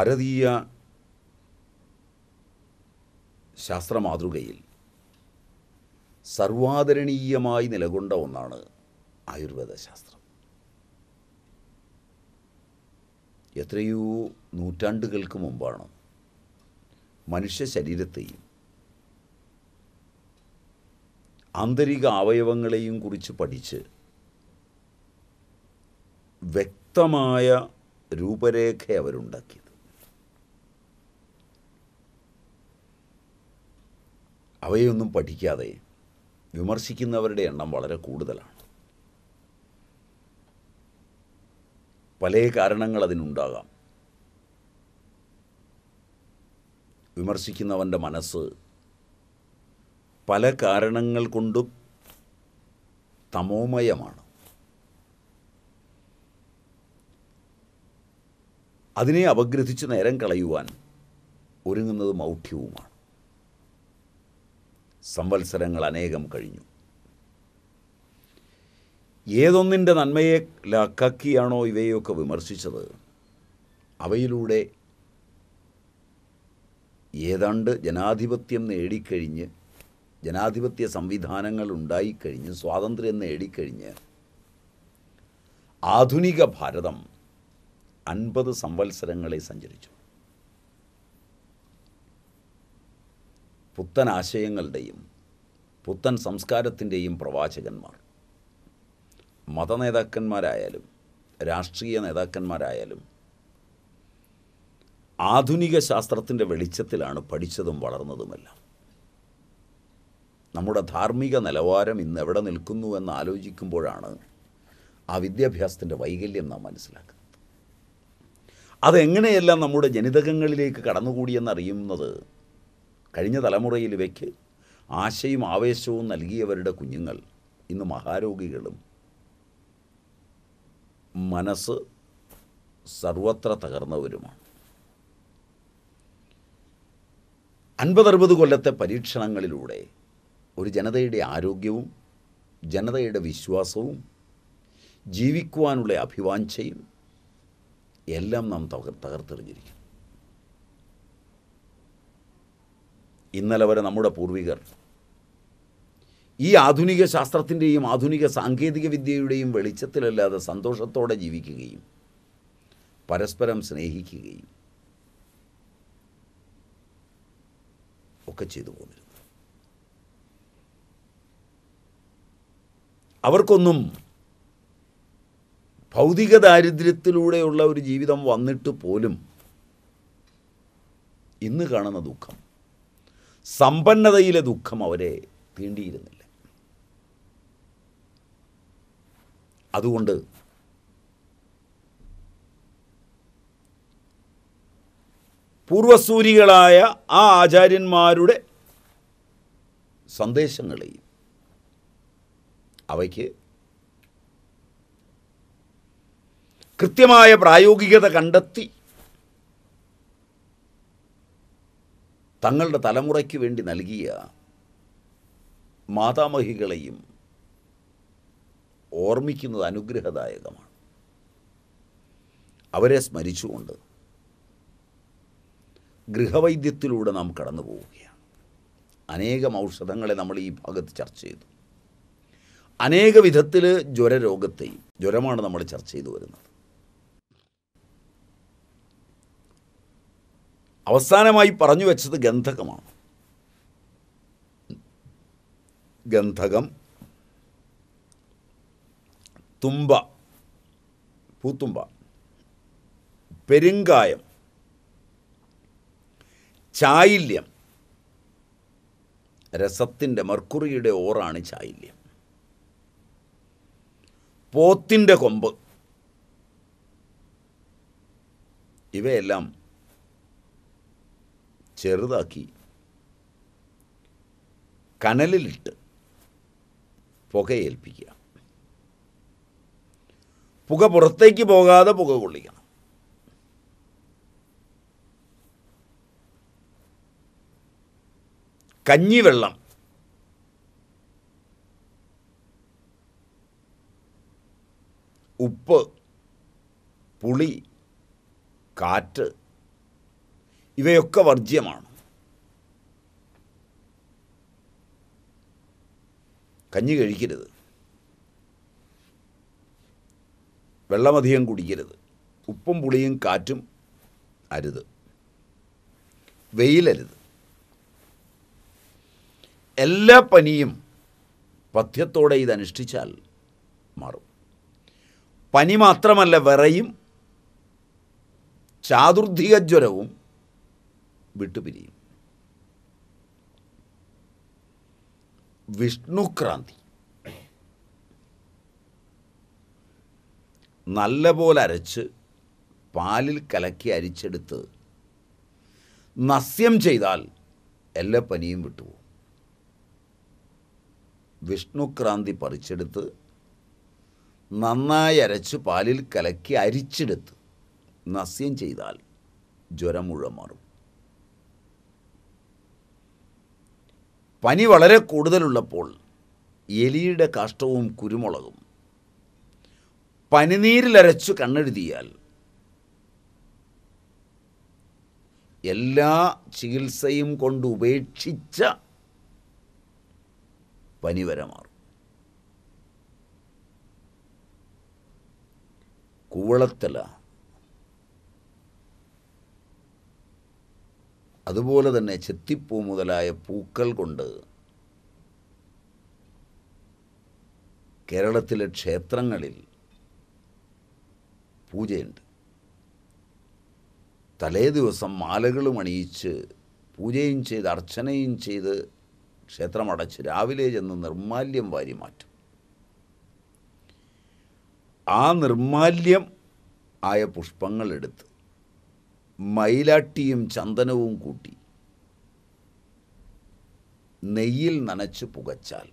ഭാരതീയ മാതൃകയിൽ സർവാദരണീയമായി നിലകൊണ്ട ഒന്നാണ് ആയുർവേദ ശാസ്ത്രം എത്രയോ നൂറ്റാണ്ടുകൾക്ക് മുമ്പാണ് മനുഷ്യ ശരീരത്തെയും ആന്തരിക അവയവങ്ങളെയും കുറിച്ച് പഠിച്ച് വ്യക്തമായ രൂപരേഖ അവരുണ്ടാക്കിയത് അവയൊന്നും പഠിക്കാതെ വിമർശിക്കുന്നവരുടെ എണ്ണം വളരെ കൂടുതലാണ് പല കാരണങ്ങൾ അതിനുണ്ടാകാം വിമർശിക്കുന്നവൻ്റെ മനസ്സ് പല കാരണങ്ങൾ കൊണ്ടും തമോമയമാണ് അതിനെ അപഗ്രഥിച്ച് നേരം കളയുവാൻ ഒരുങ്ങുന്നത് മൗഢ്യവുമാണ് സംവത്സരങ്ങൾ അനേകം കഴിഞ്ഞു ഏതൊന്നിൻ്റെ നന്മയെ ലക്കാക്കിയാണോ ഇവയൊക്കെ വിമർശിച്ചത് അവയിലൂടെ ഏതാണ്ട് ജനാധിപത്യം നേടിക്കഴിഞ്ഞ് ജനാധിപത്യ സംവിധാനങ്ങൾ ഉണ്ടായിക്കഴിഞ്ഞ് സ്വാതന്ത്ര്യം നേടിക്കഴിഞ്ഞ് ആധുനിക ഭാരതം അൻപത് സംവത്സരങ്ങളെ സഞ്ചരിച്ചു പുത്തൻ ആശയങ്ങളുടെയും പുത്തൻ സംസ്കാരത്തിൻ്റെയും പ്രവാചകന്മാർ മതനേതാക്കന്മാരായാലും രാഷ്ട്രീയ നേതാക്കന്മാരായാലും ആധുനിക ശാസ്ത്രത്തിൻ്റെ വെളിച്ചത്തിലാണ് പഠിച്ചതും വളർന്നതുമെല്ലാം നമ്മുടെ ധാർമ്മിക നിലവാരം ഇന്ന് എവിടെ നിൽക്കുന്നു എന്ന് ആലോചിക്കുമ്പോഴാണ് ആ വിദ്യാഭ്യാസത്തിൻ്റെ വൈകല്യം നാം മനസ്സിലാക്കുന്നത് അതെങ്ങനെയെല്ലാം നമ്മുടെ ജനിതകങ്ങളിലേക്ക് കടന്നുകൂടിയെന്നറിയുന്നത് കഴിഞ്ഞ തലമുറയിൽ ഇവയ്ക്ക് ആശയും ആവേശവും നൽകിയവരുടെ കുഞ്ഞുങ്ങൾ ഇന്ന് മഹാരോഗികളും മനസ്സ് സർവത്ര തകർന്നവരുമാണ് അൻപതറുപത് കൊല്ലത്തെ പരീക്ഷണങ്ങളിലൂടെ ഒരു ജനതയുടെ ആരോഗ്യവും ജനതയുടെ വിശ്വാസവും ജീവിക്കുവാനുള്ള അഭിവാഞ്ചയും എല്ലാം നാം തകർ തകർത്തെറിഞ്ഞിരിക്കുന്നു ഇന്നലെ വരെ നമ്മുടെ പൂർവികർ ഈ ആധുനിക ശാസ്ത്രത്തിൻ്റെയും ആധുനിക സാങ്കേതിക വിദ്യയുടെയും വെളിച്ചത്തിലല്ലാതെ സന്തോഷത്തോടെ ജീവിക്കുകയും പരസ്പരം സ്നേഹിക്കുകയും ഒക്കെ ചെയ്തു പോന്നിരുന്നു അവർക്കൊന്നും ഭൗതിക ദാരിദ്ര്യത്തിലൂടെയുള്ള ഒരു ജീവിതം വന്നിട്ട് പോലും ഇന്ന് കാണുന്ന ദുഃഖം സമ്പന്നതയിലെ ദുഃഖം അവരെ തീണ്ടിയിരുന്നില്ല അതുകൊണ്ട് പൂർവസൂരികളായ ആ ആചാര്യന്മാരുടെ സന്ദേശങ്ങളെയും അവയ്ക്ക് കൃത്യമായ പ്രായോഗികത കണ്ടെത്തി തങ്ങളുടെ തലമുറയ്ക്ക് വേണ്ടി നൽകിയ മാതാമഹികളെയും ഓർമ്മിക്കുന്നത് അനുഗ്രഹദായകമാണ് അവരെ സ്മരിച്ചുകൊണ്ട് ഗൃഹവൈദ്യത്തിലൂടെ നാം കടന്നു പോവുകയാണ് അനേകം ഔഷധങ്ങളെ നമ്മൾ ഈ ഭാഗത്ത് ചർച്ച ചെയ്തു അനേക വിധത്തിൽ ജ്വരരോഗത്തെയും ജ്വരമാണ് നമ്മൾ ചർച്ച ചെയ്തു വരുന്നത് അവസാനമായി പറഞ്ഞു വെച്ചത് ഗന്ധകമാണ് ഗന്ധകം തുമ്പ പൂത്തുമ്പ പെരുങ്കായം ചായില്യം രസത്തിൻ്റെ മർക്കുറിയുടെ ഓറാണ് ചായില്യം പോത്തിൻ്റെ കൊമ്പ് ഇവയെല്ലാം ചെറുതാക്കി കനലിലിട്ട് പുകയേൽപ്പിക്കുക പുക പുറത്തേക്ക് പോകാതെ പുക കൊള്ളിക്കണം കഞ്ഞിവെള്ളം ഉപ്പ് പുളി കാറ്റ് ഇവയൊക്കെ വർജ്യമാണ് കഞ്ഞി കഴിക്കരുത് വെള്ളമധികം കുടിക്കരുത് ഉപ്പും പുളിയും കാറ്റും അരുത് വെയിലരുത് എല്ലാ പനിയും പഥ്യത്തോടെ ഇതനുഷ്ഠിച്ചാൽ മാറും പനി മാത്രമല്ല വിറയും ചാതുർധിക ജ്വരവും വിട്ടുപിരിയും വിഷ്ണുക്രാന്തി നല്ലപോലെ അരച്ച് പാലിൽ കലക്കി അരിച്ചെടുത്ത് നസ്യം ചെയ്താൽ എല്ലാ പനിയും വിട്ടുപോകും വിഷ്ണുക്രാന്തി പറിച്ചെടുത്ത് നന്നായി അരച്ച് പാലിൽ കലക്കി അരിച്ചെടുത്ത് നസ്യം ചെയ്താൽ ജ്വരം മുഴുവൻ മാറും പനി വളരെ കൂടുതലുള്ളപ്പോൾ എലിയുടെ കാഷ്ടവും കുരുമുളകും പനിനീരിലരച്ചു കണ്ണെഴുതിയാൽ എല്ലാ ചികിത്സയും കൊണ്ട് ഉപേക്ഷിച്ച പനി വരെ മാറും കൂവളത്തല അതുപോലെ തന്നെ ചെത്തിപ്പൂ മുതലായ പൂക്കൾ കൊണ്ട് കേരളത്തിലെ ക്ഷേത്രങ്ങളിൽ പൂജയുണ്ട് തലേ ദിവസം മാലകളും അണിയിച്ച് പൂജയും ചെയ്ത് അർച്ചനയും ചെയ്ത് അടച്ച് രാവിലെ ചെന്ന് നിർമാല്യം വാരി മാറ്റും ആ നിർമാല്യം ആയ പുഷ്പങ്ങളെടുത്ത് മൈലാട്ടിയും ചന്ദനവും കൂട്ടി നെയ്യിൽ നനച്ച് പുകച്ചാൽ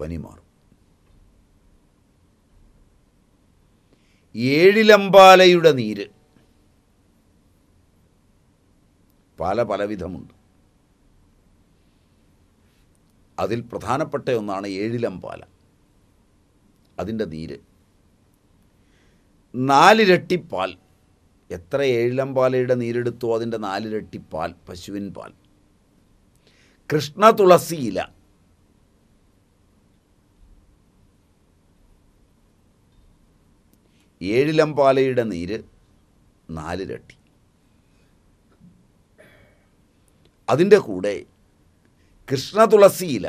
പനി മാറും ഏഴിലമ്പാലയുടെ നീര് പല പലവിധമുണ്ട് അതിൽ പ്രധാനപ്പെട്ട ഒന്നാണ് ഏഴിലമ്പാല അതിൻ്റെ നീര് നാലിരട്ടി പാൽ എത്ര ഏഴിലം പാലയുടെ നീരെടുത്തോ അതിൻ്റെ നാലിരട്ടി പാൽ പശുവിൻ പാൽ കൃഷ്ണ തുളസി ഇല ഏഴിലം പാലയുടെ നീര് നാലിരട്ടി അതിൻ്റെ കൂടെ കൃഷ്ണ തുളസി ഇല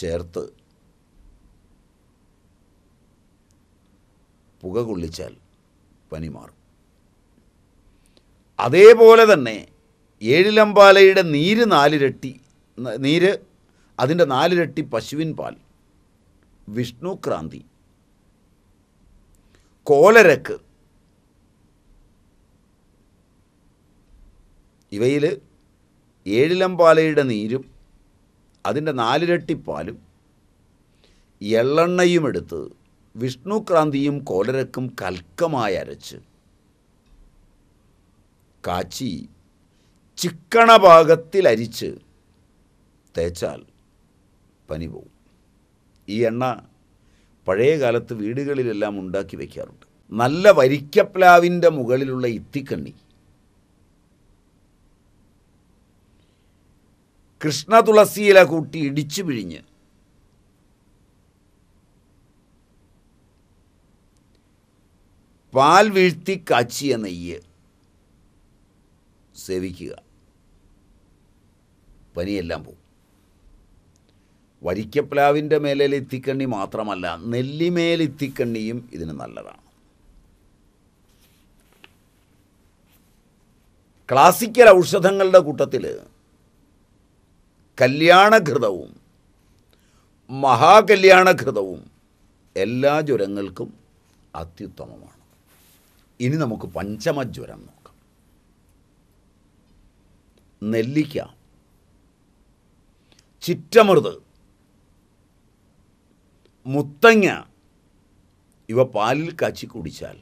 ചേർത്ത് പുക കൊള്ളിച്ചാൽ പനി മാറും അതേപോലെ തന്നെ ഏഴിലമ്പാലയുടെ നീര് നാലിരട്ടി നീര് അതിൻ്റെ നാലിരട്ടി പശുവിൻ പാൽ വിഷ്ണുക്രാന്തി കോലരക്ക് ഇവയിൽ ഏഴിലമ്പാലയുടെ നീരും അതിൻ്റെ നാലിരട്ടി പാലും എള്ളെണ്ണയും എടുത്ത് വിഷ്ണുക്രാന്തിയും കോലരക്കും കൽക്കമായി അരച്ച് കാച്ചി ചിക്കണ പാകത്തിലരിച്ച് തേച്ചാൽ പനി പോവും ഈ എണ്ണ പഴയ കാലത്ത് വീടുകളിലെല്ലാം ഉണ്ടാക്കി വയ്ക്കാറുണ്ട് നല്ല വരിക്കപ്ലാവിൻ്റെ മുകളിലുള്ള ഇത്തിക്കണ്ണി കൃഷ്ണതുളസിയില കൂട്ടി ഇടിച്ചു പിഴിഞ്ഞ് പാൽ വീഴ്ത്തി കാച്ചിയ നെയ്യ് സേവിക്കുക പനിയെല്ലാം പോകും വരിക്കപ്ലാവിൻ്റെ മേലിൽ ഇത്തിക്കണ്ണി മാത്രമല്ല നെല്ലിമേൽ ഇത്തിക്കണ്ണിയും ഇതിന് നല്ലതാണ് ക്ലാസിക്കൽ ഔഷധങ്ങളുടെ കൂട്ടത്തിൽ കല്യാണഘൃതവും മഹാകല്യാണഘൃതവും എല്ലാ ജ്വരങ്ങൾക്കും അത്യുത്തമമാണ് ഇനി നമുക്ക് പഞ്ചമജ്വരം നോക്കാം നെല്ലിക്ക ചിറ്റമൃത് മുത്തങ്ങ ഇവ പാലിൽ കാച്ചി കുടിച്ചാൽ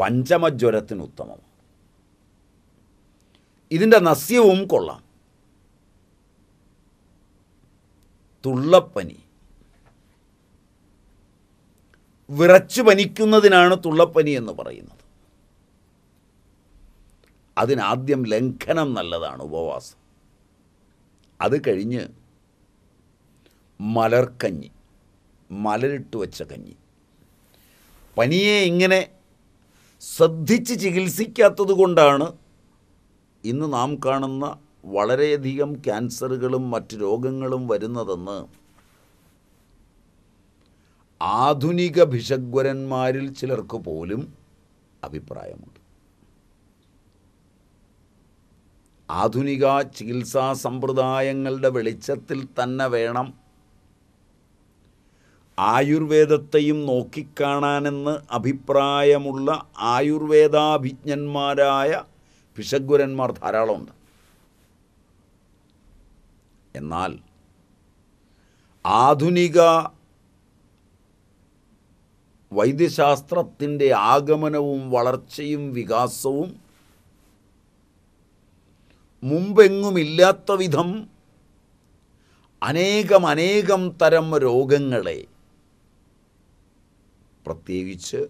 പഞ്ചമജ്വരത്തിന് ഉത്തമം ഇതിൻ്റെ നസ്യവും കൊള്ളാം തുള്ളപ്പനി വിറച്ചു പനിക്കുന്നതിനാണ് തുള്ളപ്പനി എന്ന് പറയുന്നത് അതിനാദ്യം ലംഘനം നല്ലതാണ് ഉപവാസം അത് കഴിഞ്ഞ് മലർക്കഞ്ഞി മലരിട്ട് വച്ച കഞ്ഞി പനിയെ ഇങ്ങനെ ശ്രദ്ധിച്ച് ചികിത്സിക്കാത്തത് കൊണ്ടാണ് ഇന്ന് നാം കാണുന്ന വളരെയധികം ക്യാൻസറുകളും മറ്റ് രോഗങ്ങളും വരുന്നതെന്ന് ആധുനിക ഭിഷഗ്വരന്മാരിൽ ചിലർക്ക് പോലും അഭിപ്രായമുണ്ട് ആധുനിക ചികിത്സാ സമ്പ്രദായങ്ങളുടെ വെളിച്ചത്തിൽ തന്നെ വേണം ആയുർവേദത്തെയും നോക്കിക്കാണാനെന്ന് അഭിപ്രായമുള്ള ആയുർവേദാഭിജ്ഞന്മാരായ ഭിഷഗ്വരന്മാർ ധാരാളമുണ്ട് എന്നാൽ ആധുനിക വൈദ്യശാസ്ത്രത്തിൻ്റെ ആഗമനവും വളർച്ചയും വികാസവും മുമ്പെങ്ങുമില്ലാത്ത വിധം അനേകം അനേകം തരം രോഗങ്ങളെ പ്രത്യേകിച്ച്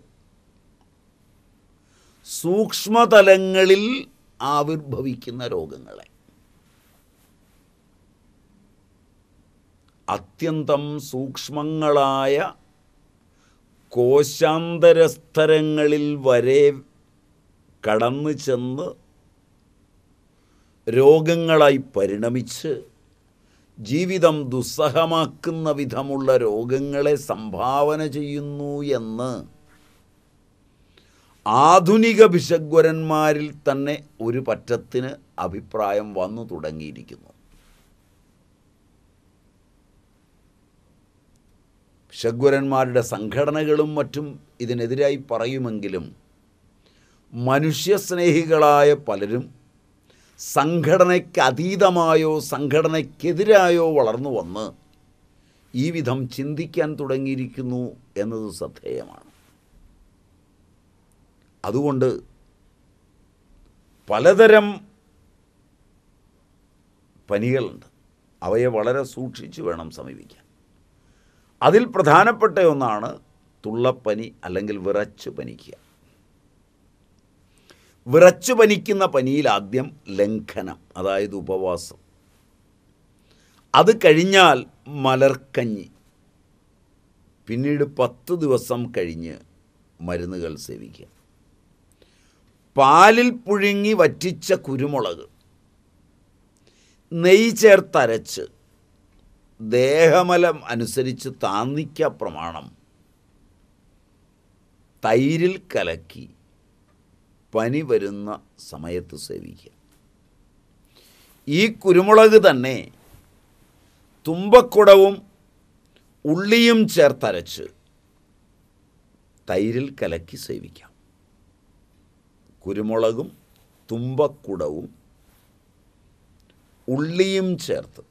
സൂക്ഷ്മതലങ്ങളിൽ ആവിർഭവിക്കുന്ന രോഗങ്ങളെ അത്യന്തം സൂക്ഷ്മങ്ങളായ കോശാന്തരസ്ഥലങ്ങളിൽ വരെ കടന്നു ചെന്ന് രോഗങ്ങളായി പരിണമിച്ച് ജീവിതം ദുസ്സഹമാക്കുന്ന വിധമുള്ള രോഗങ്ങളെ സംഭാവന ചെയ്യുന്നു എന്ന് ആധുനിക വിശഗ്വരന്മാരിൽ തന്നെ ഒരു പറ്റത്തിന് അഭിപ്രായം വന്നു തുടങ്ങിയിരിക്കുന്നു ശഗ്വരന്മാരുടെ സംഘടനകളും മറ്റും ഇതിനെതിരായി പറയുമെങ്കിലും മനുഷ്യസ്നേഹികളായ പലരും സംഘടനയ്ക്ക് അതീതമായോ സംഘടനയ്ക്കെതിരായോ വളർന്നു വന്ന് ഈ വിധം ചിന്തിക്കാൻ തുടങ്ങിയിരിക്കുന്നു എന്നത് ശ്രദ്ധേയമാണ് അതുകൊണ്ട് പലതരം പനികളുണ്ട് അവയെ വളരെ സൂക്ഷിച്ചു വേണം സമീപിക്കാൻ അതിൽ പ്രധാനപ്പെട്ട ഒന്നാണ് തുള്ളപ്പനി അല്ലെങ്കിൽ വിറച്ചു പനിക്കുക വിറച്ചു പനിക്കുന്ന പനിയിൽ ആദ്യം ലംഘനം അതായത് ഉപവാസം അത് കഴിഞ്ഞാൽ മലർക്കഞ്ഞി പിന്നീട് പത്ത് ദിവസം കഴിഞ്ഞ് മരുന്നുകൾ സേവിക്കുക പാലിൽ പുഴുങ്ങി വറ്റിച്ച കുരുമുളക് നെയ്യ് ചേർത്തരച്ച് ദേഹമലം അനുസരിച്ച് താന്നിക്ക പ്രമാണം തൈരിൽ കലക്കി പനി വരുന്ന സമയത്ത് സേവിക്കുക ഈ കുരുമുളക് തന്നെ തുമ്പക്കുടവും ഉള്ളിയും ചേർത്തരച്ച് തൈരിൽ കലക്കി സേവിക്കാം കുരുമുളകും തുമ്പക്കുടവും ഉള്ളിയും ചേർത്ത്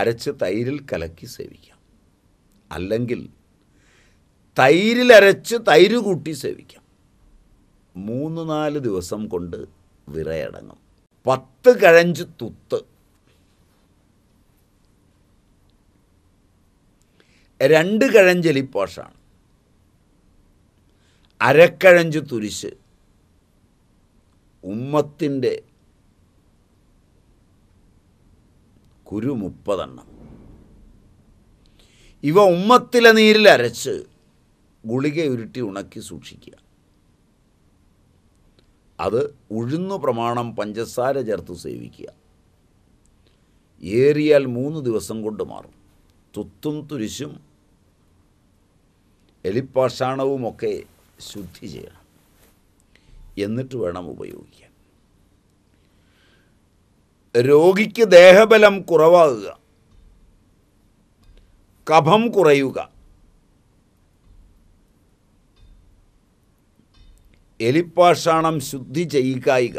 അരച്ച് തൈരിൽ കലക്കി സേവിക്കാം അല്ലെങ്കിൽ തൈരിൽ അരച്ച് തൈര് കൂട്ടി സേവിക്കാം മൂന്ന് നാല് ദിവസം കൊണ്ട് വിറയടങ്ങും പത്ത് കഴഞ്ച് തുത്ത് രണ്ട് കഴഞ്ചെലിപ്പോഷാണ് അരക്കഴഞ്ച് തുരിശ് ഉമ്മത്തിൻ്റെ കുരു മുപ്പതെണ്ണം ഇവ ഉമ്മത്തിലെ നീരിൽ അരച്ച് ഗുളിക ഉരുട്ടി ഉണക്കി സൂക്ഷിക്കുക അത് ഉഴുന്നു പ്രമാണം പഞ്ചസാര ചേർത്ത് സേവിക്കുക ഏറിയാൽ മൂന്ന് ദിവസം കൊണ്ട് മാറും തുത്തും തുരിശും എലിപ്പാഷാണവുമൊക്കെ ശുദ്ധി ചെയ്യണം എന്നിട്ട് വേണം ഉപയോഗിക്കാൻ രോഗിക്ക് ദേഹബലം കുറവാകുക കഫം കുറയുക എലിപ്പാഷാണം ശുദ്ധി ചെയ്യിക്കായിക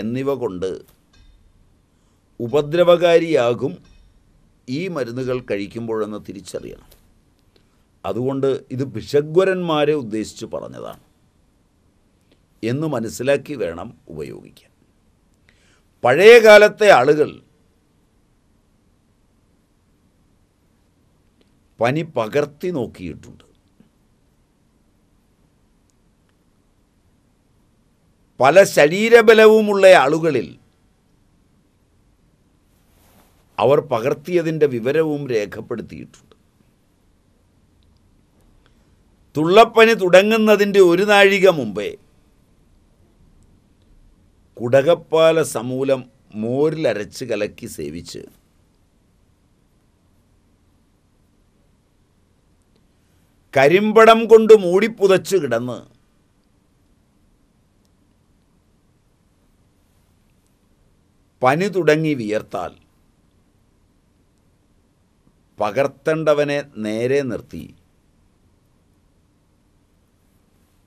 എന്നിവ കൊണ്ട് ഉപദ്രവകാരിയാകും ഈ മരുന്നുകൾ കഴിക്കുമ്പോഴെന്ന് തിരിച്ചറിയണം അതുകൊണ്ട് ഇത് ഭിഷഗ്വരന്മാരെ ഉദ്ദേശിച്ച് പറഞ്ഞതാണ് എന്ന് മനസ്സിലാക്കി വേണം ഉപയോഗിക്കാൻ പഴയ കാലത്തെ ആളുകൾ പനി പകർത്തി നോക്കിയിട്ടുണ്ട് പല ശരീരബലവുമുള്ള ആളുകളിൽ അവർ പകർത്തിയതിൻ്റെ വിവരവും രേഖപ്പെടുത്തിയിട്ടുണ്ട് തുള്ളപ്പനി തുടങ്ങുന്നതിൻ്റെ ഒരു നാഴിക മുമ്പേ കുടകപ്പാല സമൂലം മോരിലരച്ച് കലക്കി സേവിച്ച് കരിമ്പടം കൊണ്ട് മൂടിപ്പുതച്ച് കിടന്ന് പനി തുടങ്ങി വിയർത്താൽ പകർത്തേണ്ടവനെ നേരെ നിർത്തി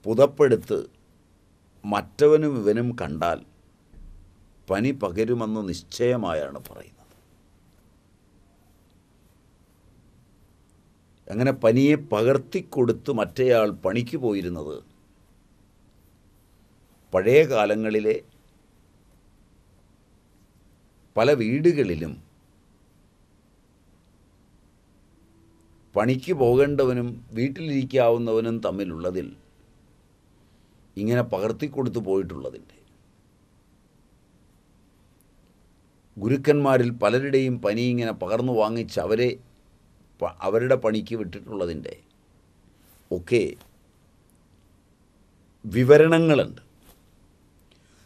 പുതപ്പെടുത്ത് മറ്റവനും ഇവനും കണ്ടാൽ പനി പകരുമെന്ന് നിശ്ചയമായാണ് പറയുന്നത് അങ്ങനെ പനിയെ പകർത്തിക്കൊടുത്ത് മറ്റേയാൾ പണിക്ക് പോയിരുന്നത് പഴയ കാലങ്ങളിലെ പല വീടുകളിലും പണിക്ക് പോകേണ്ടവനും വീട്ടിലിരിക്കാവുന്നവനും തമ്മിലുള്ളതിൽ ഇങ്ങനെ പകർത്തിക്കൊടുത്ത് പോയിട്ടുള്ളതിൻ്റെ ഗുരുക്കന്മാരിൽ പലരുടെയും പനി ഇങ്ങനെ പകർന്നു വാങ്ങിച്ച് അവരെ അവരുടെ പണിക്ക് വിട്ടിട്ടുള്ളതിൻ്റെ ഒക്കെ വിവരണങ്ങളുണ്ട്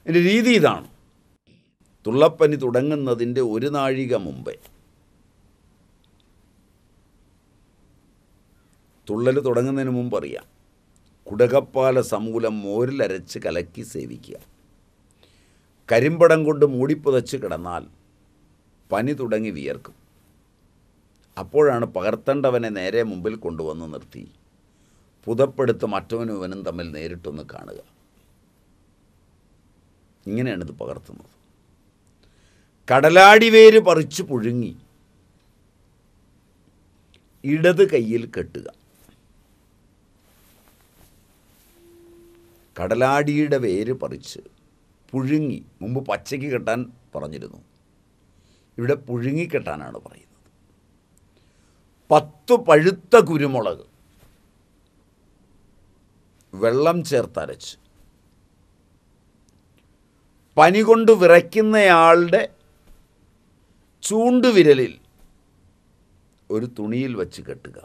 എൻ്റെ രീതി ഇതാണ് തുള്ളപ്പനി തുടങ്ങുന്നതിൻ്റെ ഒരു നാഴിക മുമ്പേ തുള്ളൽ തുടങ്ങുന്നതിന് മുമ്പ് അറിയാം കുടകപ്പാല സമൂലം മോരിലരച്ച് കലക്കി സേവിക്കുക കരിമ്പടം കൊണ്ട് മൂടിപ്പുതച്ച് കിടന്നാൽ പനി തുടങ്ങി വിയർക്കും അപ്പോഴാണ് പകർത്തേണ്ടവനെ നേരെ മുമ്പിൽ കൊണ്ടുവന്ന് നിർത്തി പുതപ്പെടുത്ത് മറ്റവനും ഇവനും തമ്മിൽ നേരിട്ടൊന്ന് കാണുക ഇങ്ങനെയാണ് ഇത് പകർത്തുന്നത് വേര് പറിച്ചു പുഴുങ്ങി ഇടത് കയ്യിൽ കെട്ടുക കടലാടിയുടെ വേര് പറിച്ച് പുഴുങ്ങി മുമ്പ് പച്ചയ്ക്ക് കെട്ടാൻ പറഞ്ഞിരുന്നു ഇവിടെ പുഴുങ്ങിക്കെട്ടാനാണ് പറയുന്നത് പത്ത് പഴുത്ത കുരുമുളക് വെള്ളം ചേർത്തരച്ച് പനി കൊണ്ട് വിറയ്ക്കുന്നയാളുടെ ചൂണ്ടുവിരലിൽ ഒരു തുണിയിൽ വച്ച് കെട്ടുക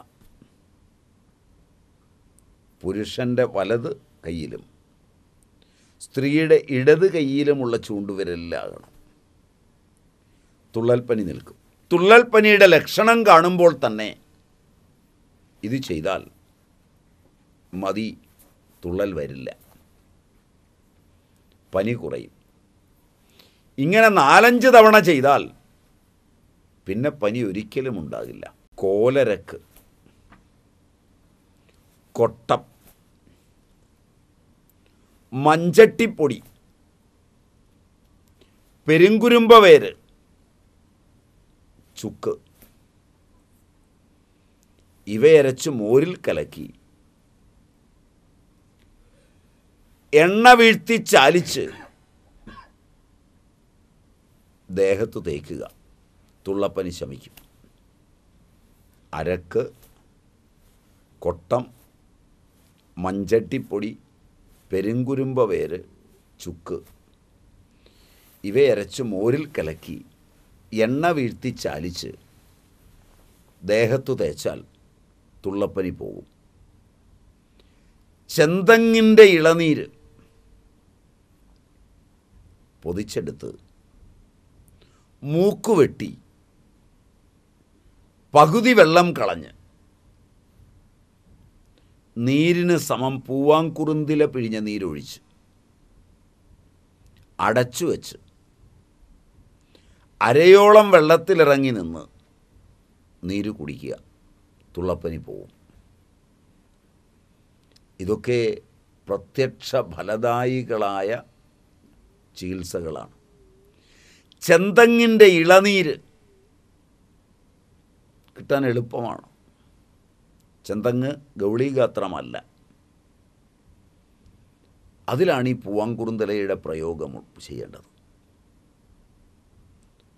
പുരുഷൻ്റെ വലത് കയ്യിലും സ്ത്രീയുടെ ഇടത് കയ്യിലുമുള്ള ചൂണ്ടുവിരലിലാകണം തുള്ളൽപ്പനി നിൽക്കും തുള്ളൽപ്പനിയുടെ ലക്ഷണം കാണുമ്പോൾ തന്നെ ഇത് ചെയ്താൽ മതി തുള്ളൽ വരില്ല പനി കുറയും ഇങ്ങനെ നാലഞ്ച് തവണ ചെയ്താൽ പിന്നെ പനി ഒരിക്കലും ഉണ്ടാകില്ല കോലരക്ക് കൊട്ടം മഞ്ചട്ടിപ്പൊടി പെരുങ്കുരുമ്പ വേര് ചുക്ക് ഇവയരച്ച് മോരിൽ കലക്കി എണ്ണ വീഴ്ത്തി ചാലിച്ച് ദേഹത്ത് തേക്കുക തുള്ളപ്പനി ശമിക്കും അരക്ക് കൊട്ടം മഞ്ചട്ടിപ്പൊടി പെരുങ്കുരുമ്പ വേര് ചുക്ക് ഇവയരച്ച് മോരിൽ കലക്കി എണ്ണ വീഴ്ത്തി ചാലിച്ച് ദേഹത്തു തേച്ചാൽ തുള്ളപ്പനി പോകും ചെന്തങ്ങിൻ്റെ ഇളനീര് പൊതിച്ചെടുത്ത് മൂക്കുവെട്ടി പകുതി വെള്ളം കളഞ്ഞ് നീരിന് സമം പൂവാങ്കുറുന്തില പിഴിഞ്ഞ നീരൊഴിച്ച് അടച്ചു വെച്ച് അരയോളം വെള്ളത്തിലിറങ്ങി നിന്ന് നീര് കുടിക്കുക തുള്ളപ്പനി പോവും ഇതൊക്കെ പ്രത്യക്ഷ ഫലദായികളായ ചികിത്സകളാണ് ചെന്തങ്ങിൻ്റെ ഇളനീര് കിട്ടാൻ എളുപ്പമാണ് ചെന്തങ്ങ് ഗൗളീഗാത്രമല്ല അതിലാണ് ഈ പൂവാങ്കുറുന്തലയുടെ പ്രയോഗം ചെയ്യേണ്ടത്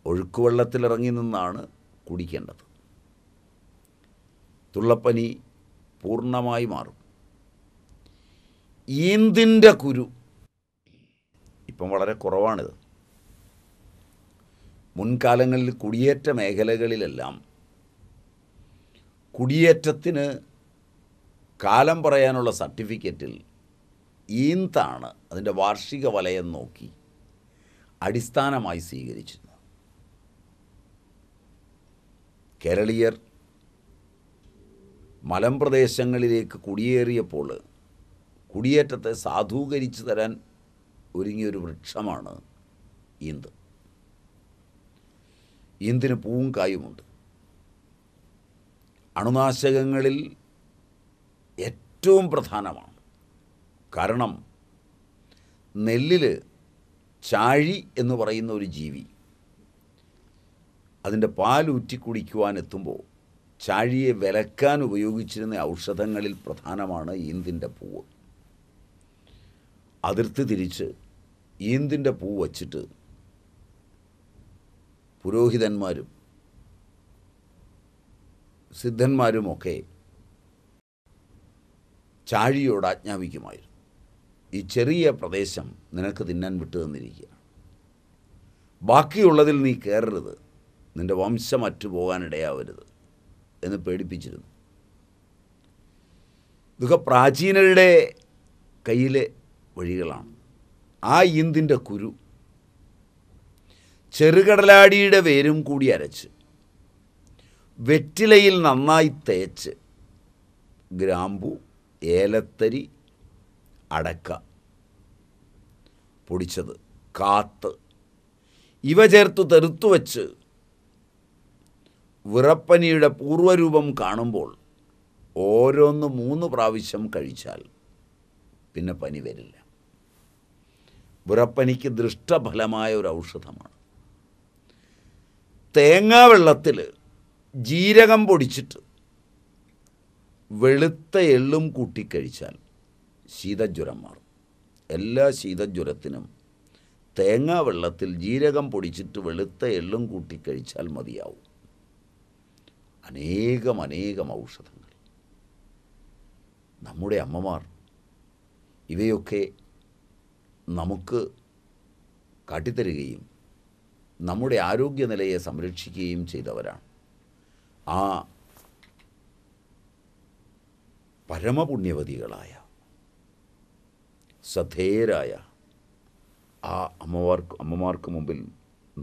ഒഴുക്കുവെള്ളത്തിലിറങ്ങി നിന്നാണ് കുടിക്കേണ്ടത് തുള്ളപ്പനി പൂർണ്ണമായി മാറും ഈന്തിൻ്റെ കുരു ഇപ്പം വളരെ കുറവാണിത് മുൻകാലങ്ങളിൽ കുടിയേറ്റ മേഖലകളിലെല്ലാം കുടിയേറ്റത്തിന് കാലം പറയാനുള്ള സർട്ടിഫിക്കറ്റിൽ ഈന്താണ് അതിൻ്റെ വാർഷിക വലയം നോക്കി അടിസ്ഥാനമായി സ്വീകരിച്ചിരുന്നത് കേരളീയർ മലമ്പ്രദേശങ്ങളിലേക്ക് കുടിയേറിയപ്പോൾ കുടിയേറ്റത്തെ സാധൂകരിച്ചു തരാൻ ഒരുങ്ങിയൊരു വൃക്ഷമാണ് ഇന്ത് ഇന്തിന് പൂവും കായുമുണ്ട് അണുനാശകങ്ങളിൽ ഏറ്റവും പ്രധാനമാണ് കാരണം നെല്ലിൽ ചാഴി എന്ന് പറയുന്ന ഒരു ജീവി അതിൻ്റെ പാലൂറ്റി കുടിക്കുവാൻ എത്തുമ്പോൾ ചാഴിയെ വിലക്കാൻ ഉപയോഗിച്ചിരുന്ന ഔഷധങ്ങളിൽ പ്രധാനമാണ് ഈന്തിൻ്റെ പൂവ് അതിർത്തി തിരിച്ച് ഈന്തിൻ്റെ പൂ വച്ചിട്ട് പുരോഹിതന്മാരും സിദ്ധന്മാരുമൊക്കെ ചാഴിയോട് ആജ്ഞാപിക്കുമായിരുന്നു ഈ ചെറിയ പ്രദേശം നിനക്ക് തിന്നാൻ വിട്ടു തന്നിരിക്കുക ബാക്കിയുള്ളതിൽ നീ കയറരുത് നിൻ്റെ വംശം അറ്റുപോകാനിടയാവരുത് എന്ന് പേടിപ്പിച്ചിരുന്നു ഇതൊക്കെ പ്രാചീനരുടെ കയ്യിലെ വഴികളാണ് ആ ഇന്തിൻ്റെ കുരു ചെറുകടലാടിയുടെ വേരും കൂടി അരച്ച് വെറ്റിലയിൽ നന്നായി തേച്ച് ഗ്രാമ്പു ഏലത്തരി അടക്ക പൊടിച്ചത് കാത്ത് ഇവ ചേർത്ത് വെച്ച് വിറപ്പനിയുടെ പൂർവ്വരൂപം കാണുമ്പോൾ ഓരോന്ന് മൂന്ന് പ്രാവശ്യം കഴിച്ചാൽ പിന്നെ പനി വരില്ല വിറപ്പനിക്ക് ദൃഷ്ടഫലമായ ഒരു ഔഷധമാണ് തേങ്ങാ വെള്ളത്തിൽ ജീരകം പൊടിച്ചിട്ട് വെളുത്ത എള്ളും കൂട്ടിക്കഴിച്ചാൽ കഴിച്ചാൽ ശീതജ്വരം മാറും എല്ലാ ശീതജ്വരത്തിനും തേങ്ങാ വെള്ളത്തിൽ ജീരകം പൊടിച്ചിട്ട് വെളുത്ത എള്ളും കൂട്ടിക്കഴിച്ചാൽ കഴിച്ചാൽ മതിയാവും അനേകം അനേകം ഔഷധങ്ങൾ നമ്മുടെ അമ്മമാർ ഇവയൊക്കെ നമുക്ക് കാട്ടിത്തരുകയും നമ്മുടെ ആരോഗ്യനിലയെ സംരക്ഷിക്കുകയും ചെയ്തവരാണ് ആ പരമപുണ്യവതികളായ ശ്രദ്ധേയരായ ആ അമ്മമാർക്ക് അമ്മമാർക്ക് മുമ്പിൽ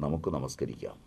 നമുക്ക് നമസ്കരിക്കാം